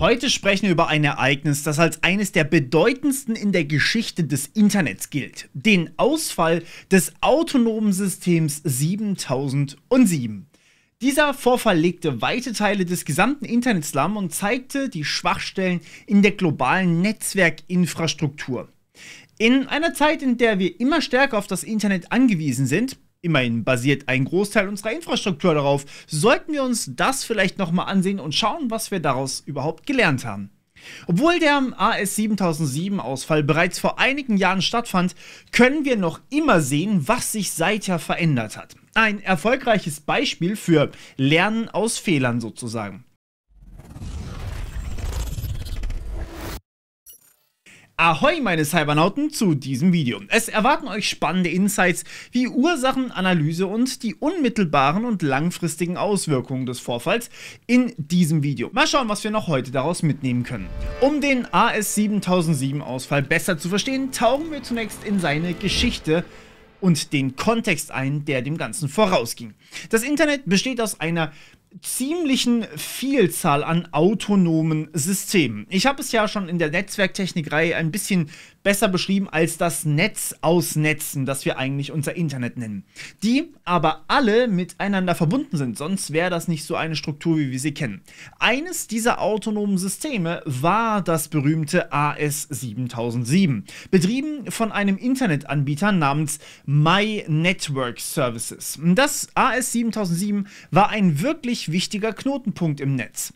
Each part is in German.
Heute sprechen wir über ein Ereignis, das als eines der bedeutendsten in der Geschichte des Internets gilt. Den Ausfall des autonomen Systems 7007. Dieser Vorfall legte weite Teile des gesamten Internets lahm und zeigte die Schwachstellen in der globalen Netzwerkinfrastruktur. In einer Zeit, in der wir immer stärker auf das Internet angewiesen sind, Immerhin basiert ein Großteil unserer Infrastruktur darauf. Sollten wir uns das vielleicht nochmal ansehen und schauen, was wir daraus überhaupt gelernt haben. Obwohl der AS7007-Ausfall bereits vor einigen Jahren stattfand, können wir noch immer sehen, was sich seither verändert hat. Ein erfolgreiches Beispiel für Lernen aus Fehlern sozusagen. Ahoi meine Cybernauten zu diesem Video. Es erwarten euch spannende Insights wie Ursachenanalyse und die unmittelbaren und langfristigen Auswirkungen des Vorfalls in diesem Video. Mal schauen, was wir noch heute daraus mitnehmen können. Um den AS7007 Ausfall besser zu verstehen, tauchen wir zunächst in seine Geschichte und den Kontext ein, der dem Ganzen vorausging. Das Internet besteht aus einer ziemlichen Vielzahl an autonomen Systemen. Ich habe es ja schon in der Netzwerktechnikreihe ein bisschen besser beschrieben als das Netz aus Netzen, das wir eigentlich unser Internet nennen. Die aber alle miteinander verbunden sind, sonst wäre das nicht so eine Struktur, wie wir sie kennen. Eines dieser autonomen Systeme war das berühmte AS7007, betrieben von einem Internetanbieter namens My Network Services. Das AS7007 war ein wirklich wirklich wichtiger Knotenpunkt im Netz.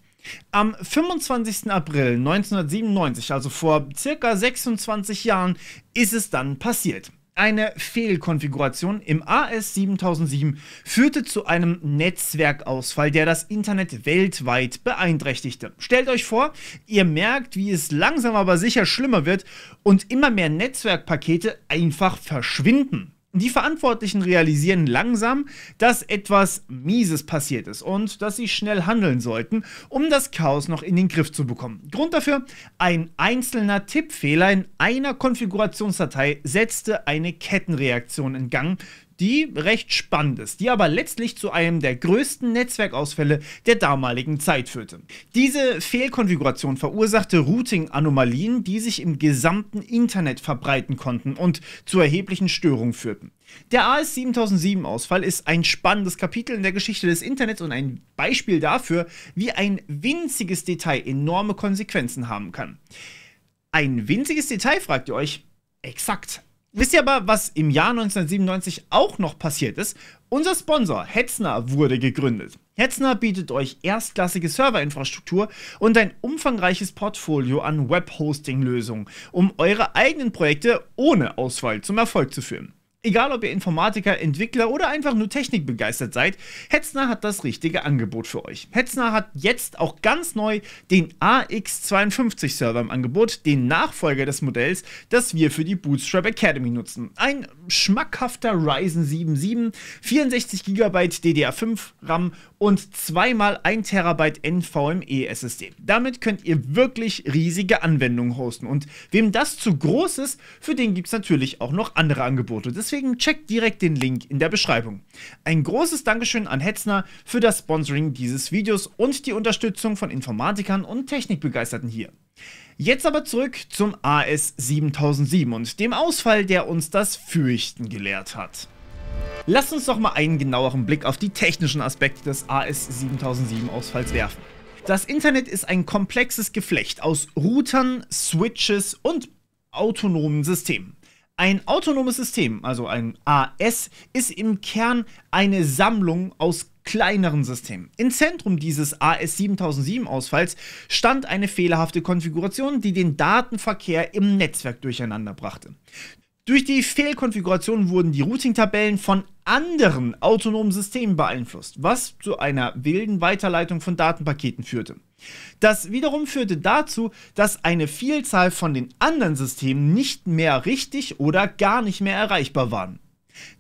Am 25. April 1997, also vor circa 26 Jahren, ist es dann passiert. Eine Fehlkonfiguration im AS7007 führte zu einem Netzwerkausfall, der das Internet weltweit beeinträchtigte. Stellt euch vor, ihr merkt, wie es langsam aber sicher schlimmer wird und immer mehr Netzwerkpakete einfach verschwinden. Die Verantwortlichen realisieren langsam, dass etwas Mieses passiert ist und dass sie schnell handeln sollten, um das Chaos noch in den Griff zu bekommen. Grund dafür, ein einzelner Tippfehler in einer Konfigurationsdatei setzte eine Kettenreaktion in Gang, die recht spannend ist, die aber letztlich zu einem der größten Netzwerkausfälle der damaligen Zeit führte. Diese Fehlkonfiguration verursachte Routing-Anomalien, die sich im gesamten Internet verbreiten konnten und zu erheblichen Störungen führten. Der AS 7007 Ausfall ist ein spannendes Kapitel in der Geschichte des Internets und ein Beispiel dafür, wie ein winziges Detail enorme Konsequenzen haben kann. Ein winziges Detail, fragt ihr euch? Exakt, Wisst ihr aber, was im Jahr 1997 auch noch passiert ist? Unser Sponsor Hetzner wurde gegründet. Hetzner bietet euch erstklassige Serverinfrastruktur und ein umfangreiches Portfolio an Webhosting-Lösungen, um eure eigenen Projekte ohne Auswahl zum Erfolg zu führen. Egal, ob ihr Informatiker, Entwickler oder einfach nur technikbegeistert seid, Hetzner hat das richtige Angebot für euch. Hetzner hat jetzt auch ganz neu den AX52-Server im Angebot, den Nachfolger des Modells, das wir für die Bootstrap Academy nutzen. Ein schmackhafter Ryzen 7 7, 64 GB DDR5 RAM und 2 x 1 TB NVMe SSD. Damit könnt ihr wirklich riesige Anwendungen hosten. Und wem das zu groß ist, für den gibt es natürlich auch noch andere Angebote. Deswegen deswegen checkt direkt den Link in der Beschreibung. Ein großes Dankeschön an Hetzner für das Sponsoring dieses Videos und die Unterstützung von Informatikern und Technikbegeisterten hier. Jetzt aber zurück zum AS7007 und dem Ausfall, der uns das Fürchten gelehrt hat. Lasst uns doch mal einen genaueren Blick auf die technischen Aspekte des AS7007-Ausfalls werfen. Das Internet ist ein komplexes Geflecht aus Routern, Switches und autonomen Systemen. Ein autonomes System, also ein AS, ist im Kern eine Sammlung aus kleineren Systemen. Im Zentrum dieses AS7007-Ausfalls stand eine fehlerhafte Konfiguration, die den Datenverkehr im Netzwerk durcheinander brachte. Durch die Fehlkonfiguration wurden die Routing-Tabellen von anderen autonomen Systemen beeinflusst, was zu einer wilden Weiterleitung von Datenpaketen führte. Das wiederum führte dazu, dass eine Vielzahl von den anderen Systemen nicht mehr richtig oder gar nicht mehr erreichbar waren.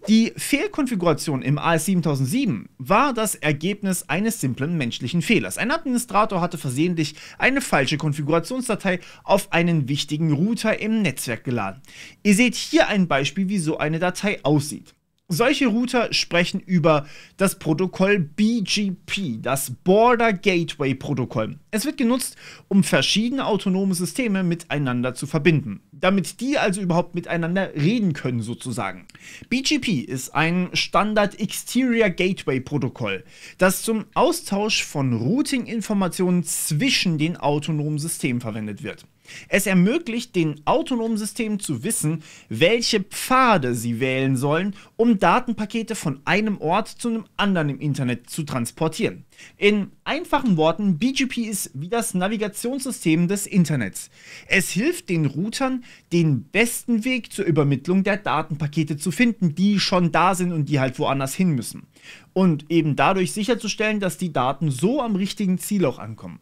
Die Fehlkonfiguration im AS 7007 war das Ergebnis eines simplen menschlichen Fehlers. Ein Administrator hatte versehentlich eine falsche Konfigurationsdatei auf einen wichtigen Router im Netzwerk geladen. Ihr seht hier ein Beispiel, wie so eine Datei aussieht. Solche Router sprechen über das Protokoll BGP, das Border Gateway Protokoll. Es wird genutzt, um verschiedene autonome Systeme miteinander zu verbinden, damit die also überhaupt miteinander reden können sozusagen. BGP ist ein Standard Exterior Gateway Protokoll, das zum Austausch von Routing-Informationen zwischen den autonomen Systemen verwendet wird. Es ermöglicht den autonomen Systemen zu wissen, welche Pfade sie wählen sollen, um Datenpakete von einem Ort zu einem anderen im Internet zu transportieren. In einfachen Worten, BGP ist wie das Navigationssystem des Internets. Es hilft den Routern, den besten Weg zur Übermittlung der Datenpakete zu finden, die schon da sind und die halt woanders hin müssen. Und eben dadurch sicherzustellen, dass die Daten so am richtigen Ziel auch ankommen.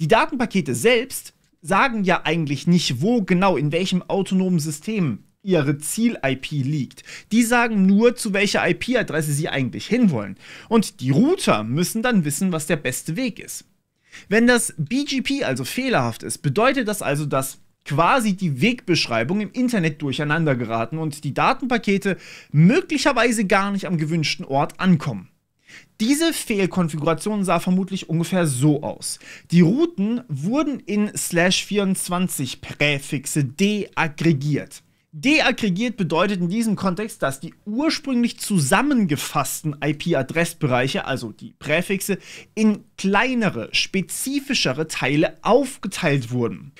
Die Datenpakete selbst sagen ja eigentlich nicht, wo genau, in welchem autonomen System ihre Ziel-IP liegt. Die sagen nur, zu welcher IP-Adresse sie eigentlich hinwollen. Und die Router müssen dann wissen, was der beste Weg ist. Wenn das BGP also fehlerhaft ist, bedeutet das also, dass quasi die Wegbeschreibung im Internet durcheinander geraten und die Datenpakete möglicherweise gar nicht am gewünschten Ort ankommen. Diese Fehlkonfiguration sah vermutlich ungefähr so aus. Die Routen wurden in slash 24 Präfixe deaggregiert. Deaggregiert bedeutet in diesem Kontext, dass die ursprünglich zusammengefassten IP-Adressbereiche, also die Präfixe, in kleinere, spezifischere Teile aufgeteilt wurden.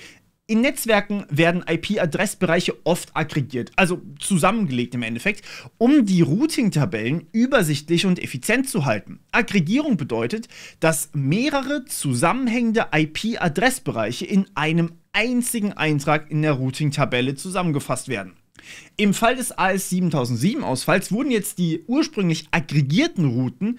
In Netzwerken werden IP-Adressbereiche oft aggregiert, also zusammengelegt im Endeffekt, um die Routing-Tabellen übersichtlich und effizient zu halten. Aggregierung bedeutet, dass mehrere zusammenhängende IP-Adressbereiche in einem einzigen Eintrag in der Routing-Tabelle zusammengefasst werden. Im Fall des AS 7007-Ausfalls wurden jetzt die ursprünglich aggregierten Routen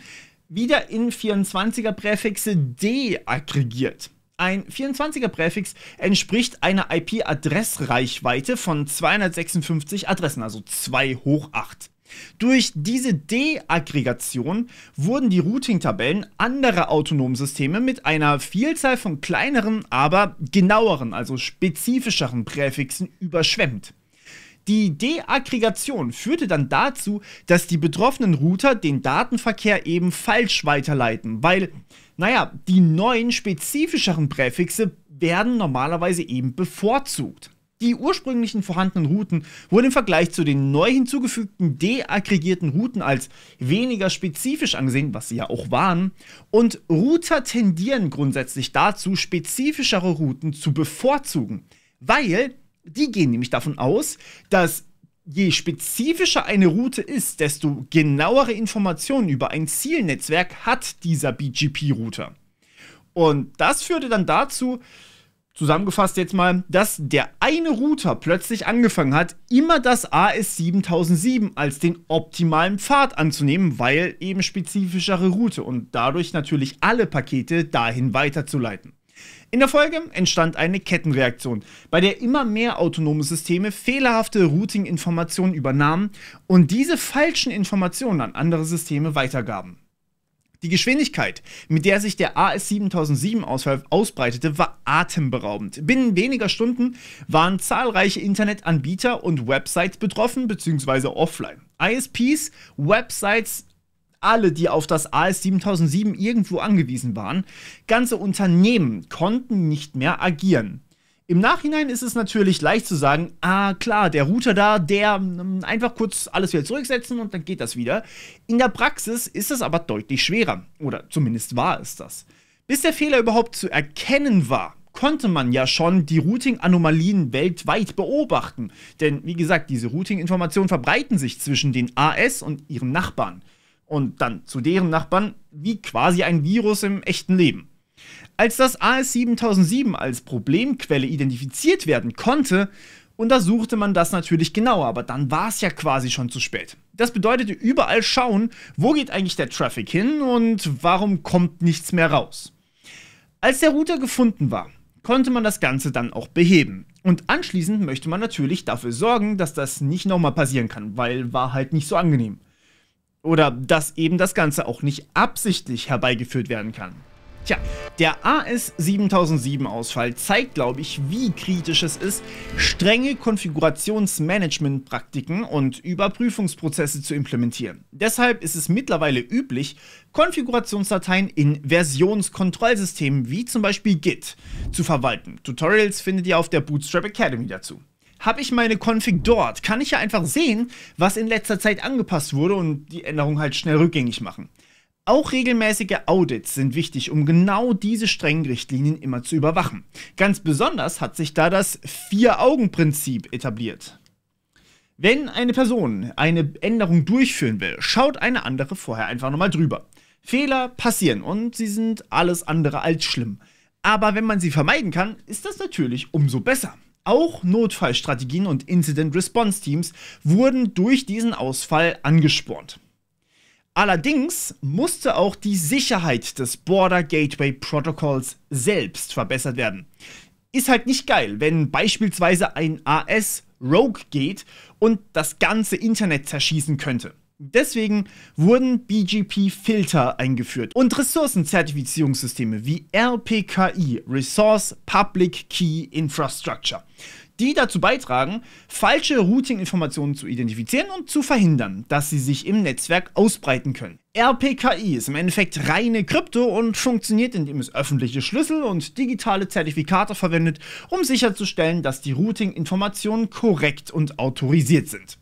wieder in 24er-Präfixe D aggregiert. Ein 24er-Präfix entspricht einer IP-Adressreichweite von 256 Adressen, also 2 hoch 8. Durch diese Deaggregation wurden die Routing-Tabellen anderer autonomen Systeme mit einer Vielzahl von kleineren, aber genaueren, also spezifischeren Präfixen überschwemmt. Die Deaggregation führte dann dazu, dass die betroffenen Router den Datenverkehr eben falsch weiterleiten, weil, naja, die neuen spezifischeren Präfixe werden normalerweise eben bevorzugt. Die ursprünglichen vorhandenen Routen wurden im Vergleich zu den neu hinzugefügten deaggregierten Routen als weniger spezifisch angesehen, was sie ja auch waren, und Router tendieren grundsätzlich dazu, spezifischere Routen zu bevorzugen, weil die gehen nämlich davon aus, dass je spezifischer eine Route ist, desto genauere Informationen über ein Zielnetzwerk hat dieser BGP-Router. Und das führte dann dazu, zusammengefasst jetzt mal, dass der eine Router plötzlich angefangen hat, immer das AS7007 als den optimalen Pfad anzunehmen, weil eben spezifischere Route und dadurch natürlich alle Pakete dahin weiterzuleiten. In der Folge entstand eine Kettenreaktion, bei der immer mehr autonome Systeme fehlerhafte Routing-Informationen übernahmen und diese falschen Informationen an andere Systeme weitergaben. Die Geschwindigkeit, mit der sich der AS7007-Ausfall ausbreitete, war atemberaubend. Binnen weniger Stunden waren zahlreiche Internetanbieter und Websites betroffen bzw. offline. ISPs, Websites, alle, die auf das AS 7007 irgendwo angewiesen waren, ganze Unternehmen konnten nicht mehr agieren. Im Nachhinein ist es natürlich leicht zu sagen, ah klar, der Router da, der ähm, einfach kurz alles wieder zurücksetzen und dann geht das wieder. In der Praxis ist es aber deutlich schwerer, oder zumindest war es das. Bis der Fehler überhaupt zu erkennen war, konnte man ja schon die Routing-Anomalien weltweit beobachten. Denn wie gesagt, diese Routing-Informationen verbreiten sich zwischen den AS und ihren Nachbarn und dann zu deren Nachbarn wie quasi ein Virus im echten Leben. Als das AS7007 als Problemquelle identifiziert werden konnte, untersuchte man das natürlich genauer, aber dann war es ja quasi schon zu spät. Das bedeutete überall schauen, wo geht eigentlich der Traffic hin und warum kommt nichts mehr raus. Als der Router gefunden war, konnte man das Ganze dann auch beheben. Und anschließend möchte man natürlich dafür sorgen, dass das nicht nochmal passieren kann, weil war halt nicht so angenehm. Oder dass eben das Ganze auch nicht absichtlich herbeigeführt werden kann. Tja, der AS7007-Ausfall zeigt, glaube ich, wie kritisch es ist, strenge Konfigurationsmanagement-Praktiken und Überprüfungsprozesse zu implementieren. Deshalb ist es mittlerweile üblich, Konfigurationsdateien in Versionskontrollsystemen wie zum Beispiel Git zu verwalten. Tutorials findet ihr auf der Bootstrap Academy dazu habe ich meine Config dort, kann ich ja einfach sehen, was in letzter Zeit angepasst wurde und die Änderung halt schnell rückgängig machen. Auch regelmäßige Audits sind wichtig, um genau diese strengen Richtlinien immer zu überwachen. Ganz besonders hat sich da das Vier-Augen-Prinzip etabliert. Wenn eine Person eine Änderung durchführen will, schaut eine andere vorher einfach nochmal drüber. Fehler passieren und sie sind alles andere als schlimm. Aber wenn man sie vermeiden kann, ist das natürlich umso besser. Auch Notfallstrategien und Incident Response Teams wurden durch diesen Ausfall angespornt. Allerdings musste auch die Sicherheit des Border Gateway Protocols selbst verbessert werden. Ist halt nicht geil, wenn beispielsweise ein AS Rogue geht und das ganze Internet zerschießen könnte. Deswegen wurden BGP-Filter eingeführt und Ressourcenzertifizierungssysteme wie RPKI, Resource Public Key Infrastructure, die dazu beitragen, falsche Routing-Informationen zu identifizieren und zu verhindern, dass sie sich im Netzwerk ausbreiten können. RPKI ist im Endeffekt reine Krypto und funktioniert, indem es öffentliche Schlüssel und digitale Zertifikate verwendet, um sicherzustellen, dass die Routing-Informationen korrekt und autorisiert sind.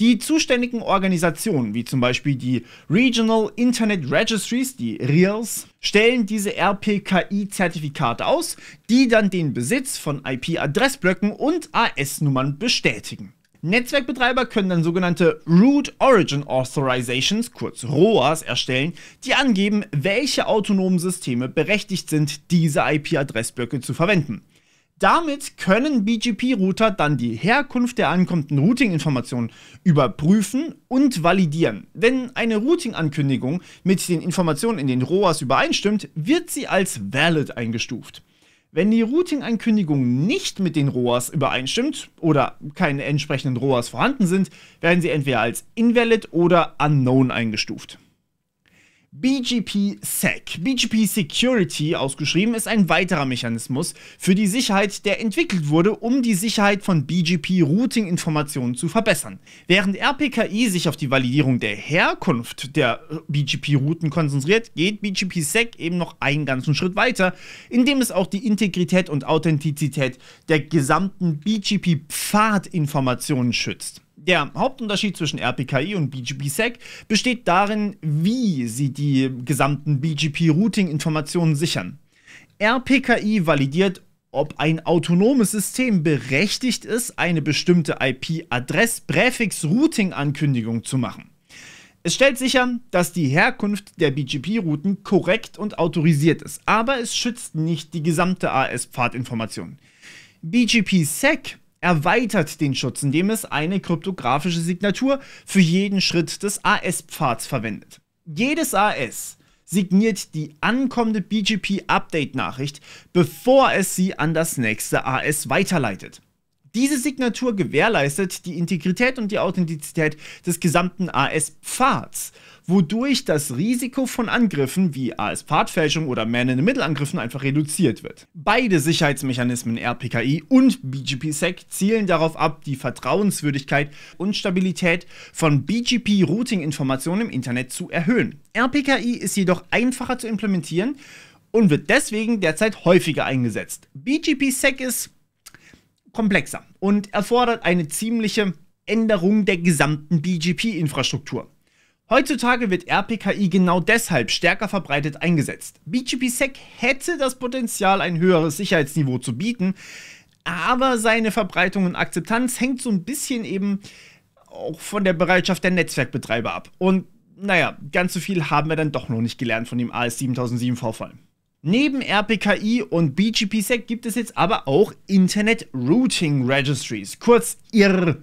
Die zuständigen Organisationen, wie zum Beispiel die Regional Internet Registries, die RIRs, stellen diese RPKI-Zertifikate aus, die dann den Besitz von IP-Adressblöcken und AS-Nummern bestätigen. Netzwerkbetreiber können dann sogenannte Root Origin Authorizations, kurz ROAs, erstellen, die angeben, welche autonomen Systeme berechtigt sind, diese IP-Adressblöcke zu verwenden. Damit können BGP-Router dann die Herkunft der ankommenden Routing-Informationen überprüfen und validieren. Wenn eine Routing-Ankündigung mit den Informationen in den ROAS übereinstimmt, wird sie als valid eingestuft. Wenn die Routing-Ankündigung nicht mit den ROAS übereinstimmt oder keine entsprechenden ROAS vorhanden sind, werden sie entweder als invalid oder unknown eingestuft. BGP Sec. BGP Security ausgeschrieben ist ein weiterer Mechanismus für die Sicherheit, der entwickelt wurde, um die Sicherheit von BGP Routing Informationen zu verbessern. Während RPKI sich auf die Validierung der Herkunft der äh, BGP Routen konzentriert, geht BGP Sec eben noch einen ganzen Schritt weiter, indem es auch die Integrität und Authentizität der gesamten BGP Pfadinformationen schützt. Der Hauptunterschied zwischen RPKI und BGP-Sec besteht darin, wie sie die gesamten BGP-Routing-Informationen sichern. RPKI validiert, ob ein autonomes System berechtigt ist, eine bestimmte IP-Adress-Präfix-Routing-Ankündigung zu machen. Es stellt sicher, dass die Herkunft der BGP-Routen korrekt und autorisiert ist, aber es schützt nicht die gesamte AS-Pfadinformation. BGP-Sec erweitert den Schutz, indem es eine kryptografische Signatur für jeden Schritt des AS-Pfads verwendet. Jedes AS signiert die ankommende BGP-Update-Nachricht, bevor es sie an das nächste AS weiterleitet. Diese Signatur gewährleistet die Integrität und die Authentizität des gesamten AS-Pfads wodurch das Risiko von Angriffen wie AS-Partfälschung oder Man-in-the-Middle-Angriffen einfach reduziert wird. Beide Sicherheitsmechanismen RPKI und BGP-Sec zielen darauf ab, die Vertrauenswürdigkeit und Stabilität von BGP-Routing-Informationen im Internet zu erhöhen. RPKI ist jedoch einfacher zu implementieren und wird deswegen derzeit häufiger eingesetzt. BGP-Sec ist komplexer und erfordert eine ziemliche Änderung der gesamten BGP-Infrastruktur. Heutzutage wird RPKI genau deshalb stärker verbreitet eingesetzt. BGP-Sec hätte das Potenzial, ein höheres Sicherheitsniveau zu bieten, aber seine Verbreitung und Akzeptanz hängt so ein bisschen eben auch von der Bereitschaft der Netzwerkbetreiber ab. Und naja, ganz so viel haben wir dann doch noch nicht gelernt von dem AS7007-Vorfall. Neben RPKI und BGP-Sec gibt es jetzt aber auch Internet Routing Registries, kurz IRR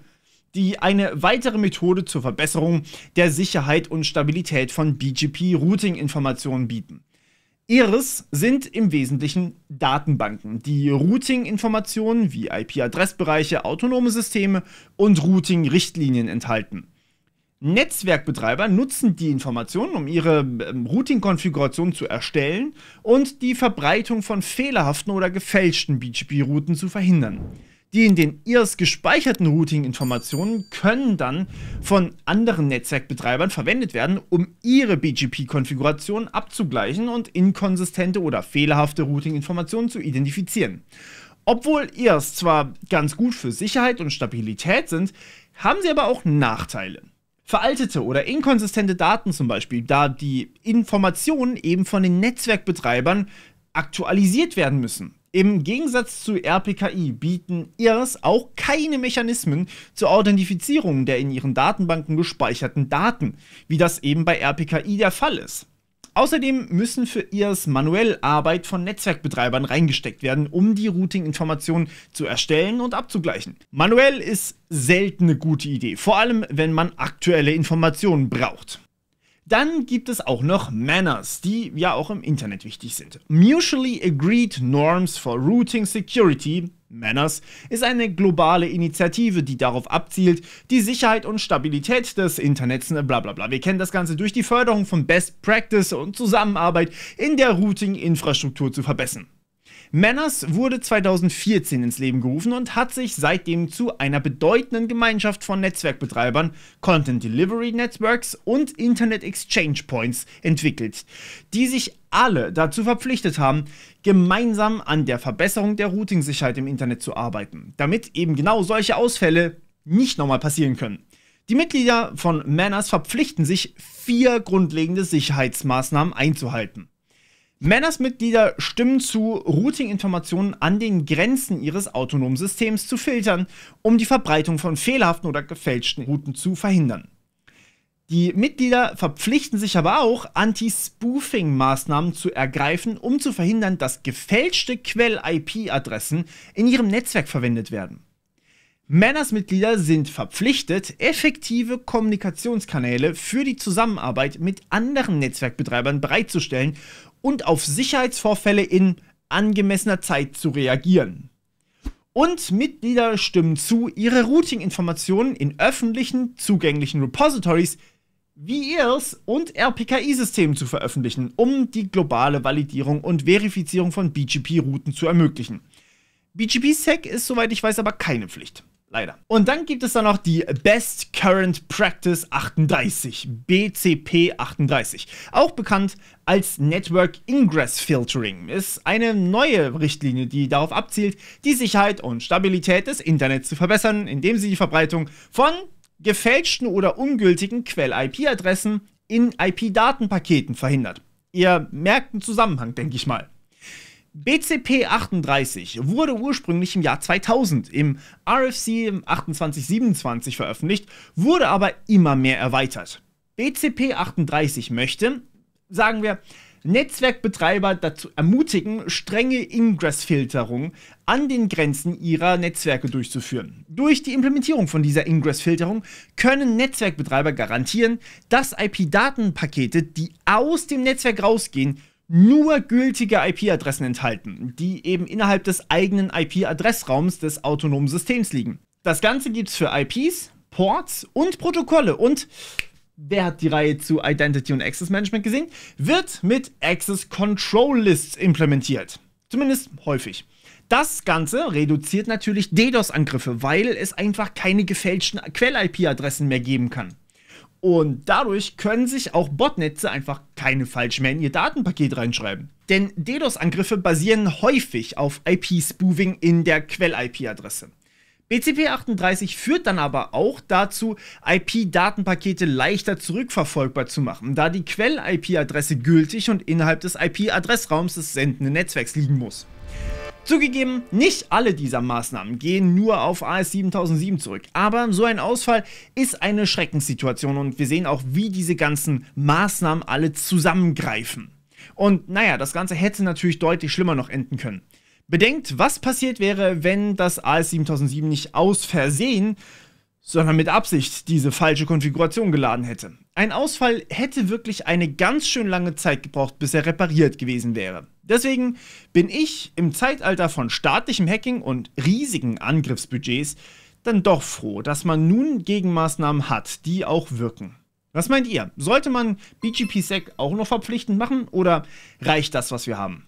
die eine weitere Methode zur Verbesserung der Sicherheit und Stabilität von BGP-Routing-Informationen bieten. Ihres sind im Wesentlichen Datenbanken, die Routing-Informationen wie IP-Adressbereiche, autonome Systeme und Routing-Richtlinien enthalten. Netzwerkbetreiber nutzen die Informationen, um ihre ähm, Routing-Konfiguration zu erstellen und die Verbreitung von fehlerhaften oder gefälschten BGP-Routen zu verhindern. Die in den IRS gespeicherten Routing-Informationen können dann von anderen Netzwerkbetreibern verwendet werden, um ihre BGP-Konfiguration abzugleichen und inkonsistente oder fehlerhafte Routing-Informationen zu identifizieren. Obwohl IRS zwar ganz gut für Sicherheit und Stabilität sind, haben sie aber auch Nachteile. Veraltete oder inkonsistente Daten zum Beispiel, da die Informationen eben von den Netzwerkbetreibern aktualisiert werden müssen. Im Gegensatz zu RPKI bieten IRS auch keine Mechanismen zur Authentifizierung der in ihren Datenbanken gespeicherten Daten, wie das eben bei RPKI der Fall ist. Außerdem müssen für IRS manuell Arbeit von Netzwerkbetreibern reingesteckt werden, um die Routing-Informationen zu erstellen und abzugleichen. Manuell ist selten eine gute Idee, vor allem wenn man aktuelle Informationen braucht. Dann gibt es auch noch Manners, die ja auch im Internet wichtig sind. Mutually Agreed Norms for Routing Security, Manners, ist eine globale Initiative, die darauf abzielt, die Sicherheit und Stabilität des Internets, ne, bla bla bla. Wir kennen das Ganze durch die Förderung von Best Practice und Zusammenarbeit in der Routing-Infrastruktur zu verbessern. Manners wurde 2014 ins Leben gerufen und hat sich seitdem zu einer bedeutenden Gemeinschaft von Netzwerkbetreibern, Content Delivery Networks und Internet Exchange Points entwickelt, die sich alle dazu verpflichtet haben, gemeinsam an der Verbesserung der Routing-Sicherheit im Internet zu arbeiten, damit eben genau solche Ausfälle nicht nochmal passieren können. Die Mitglieder von Manners verpflichten sich, vier grundlegende Sicherheitsmaßnahmen einzuhalten. Manners-Mitglieder stimmen zu, Routing-Informationen an den Grenzen ihres autonomen Systems zu filtern, um die Verbreitung von fehlerhaften oder gefälschten Routen zu verhindern. Die Mitglieder verpflichten sich aber auch, Anti-Spoofing-Maßnahmen zu ergreifen, um zu verhindern, dass gefälschte Quell-IP-Adressen in ihrem Netzwerk verwendet werden. Manners-Mitglieder sind verpflichtet, effektive Kommunikationskanäle für die Zusammenarbeit mit anderen Netzwerkbetreibern bereitzustellen und auf Sicherheitsvorfälle in angemessener Zeit zu reagieren. Und Mitglieder stimmen zu, ihre Routing-Informationen in öffentlichen, zugänglichen Repositories wie ERS und RPKI-Systemen zu veröffentlichen, um die globale Validierung und Verifizierung von BGP-Routen zu ermöglichen. BGP-Sec ist, soweit ich weiß, aber keine Pflicht. Leider. Und dann gibt es da noch die Best Current Practice 38, BCP 38, auch bekannt als Network Ingress Filtering. Ist eine neue Richtlinie, die darauf abzielt, die Sicherheit und Stabilität des Internets zu verbessern, indem sie die Verbreitung von gefälschten oder ungültigen Quell-IP-Adressen in IP-Datenpaketen verhindert. Ihr merkt einen Zusammenhang, denke ich mal. BCP 38 wurde ursprünglich im Jahr 2000 im RFC 2827 veröffentlicht, wurde aber immer mehr erweitert. BCP 38 möchte, sagen wir, Netzwerkbetreiber dazu ermutigen, strenge Ingress-Filterung an den Grenzen ihrer Netzwerke durchzuführen. Durch die Implementierung von dieser Ingress-Filterung können Netzwerkbetreiber garantieren, dass IP-Datenpakete, die aus dem Netzwerk rausgehen, nur gültige IP-Adressen enthalten, die eben innerhalb des eigenen IP-Adressraums des autonomen Systems liegen. Das Ganze gibt es für IPs, Ports und Protokolle und wer hat die Reihe zu Identity und Access Management gesehen, wird mit Access Control Lists implementiert. Zumindest häufig. Das Ganze reduziert natürlich DDoS-Angriffe, weil es einfach keine gefälschten Quell-IP-Adressen mehr geben kann. Und dadurch können sich auch Botnetze einfach keine falsch mehr in ihr Datenpaket reinschreiben. Denn DDoS-Angriffe basieren häufig auf IP-Spoofing in der Quell-IP-Adresse. BCP 38 führt dann aber auch dazu, IP-Datenpakete leichter zurückverfolgbar zu machen, da die Quell-IP-Adresse gültig und innerhalb des IP-Adressraums des sendenden Netzwerks liegen muss. Zugegeben, nicht alle dieser Maßnahmen gehen nur auf AS 7007 zurück, aber so ein Ausfall ist eine Schreckenssituation und wir sehen auch, wie diese ganzen Maßnahmen alle zusammengreifen. Und naja, das Ganze hätte natürlich deutlich schlimmer noch enden können. Bedenkt, was passiert wäre, wenn das AS 7007 nicht aus Versehen, sondern mit Absicht diese falsche Konfiguration geladen hätte. Ein Ausfall hätte wirklich eine ganz schön lange Zeit gebraucht, bis er repariert gewesen wäre. Deswegen bin ich im Zeitalter von staatlichem Hacking und riesigen Angriffsbudgets dann doch froh, dass man nun Gegenmaßnahmen hat, die auch wirken. Was meint ihr? Sollte man BGP-Sec auch noch verpflichtend machen oder reicht das, was wir haben?